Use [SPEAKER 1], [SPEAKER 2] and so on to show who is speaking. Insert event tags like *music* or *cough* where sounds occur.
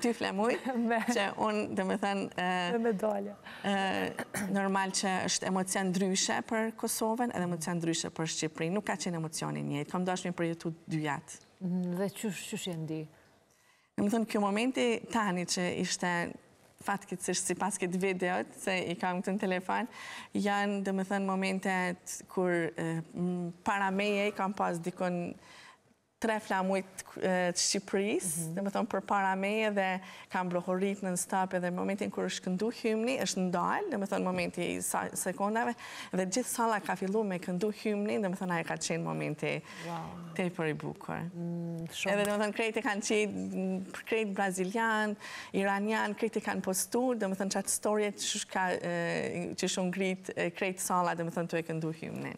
[SPEAKER 1] dy flamuj, *laughs* që unë, dhe me thënë... Dhe me Normal që është emocion dryshe për Kosovën edhe emocion dryshe për Shqipëri. Nuk ka qenë emocionin njëtë, Kam do është një përjetu dy jatë. Mm, dhe që shë di? Në më thënë, kjo momenti tani që ishte fatkit sështë si pas këtë videot, se i kam këtë në telefon, janë, dhe me thënë, momentet kur para meje i kam pas dikon tre flamuit të Shqipëris, mhm. dhe më thonë për para me dhe kam brohorit në nëstap dhe momentin kërë është këndu hymni, është ndalë, dhe më thonë momenti i sekundave, dhe gjithë sala ka fillu me këndu hymni, dhe më thonë aje ka qenë momenti të i për i bukur. Mm, edhe dhe më thonë krejt e kanë qitë, krejt brazilian, iranian, krejt e kanë postur, dhe më thonë qatë storje që shumë krejt sala dhe më thonë të e këndu hymni.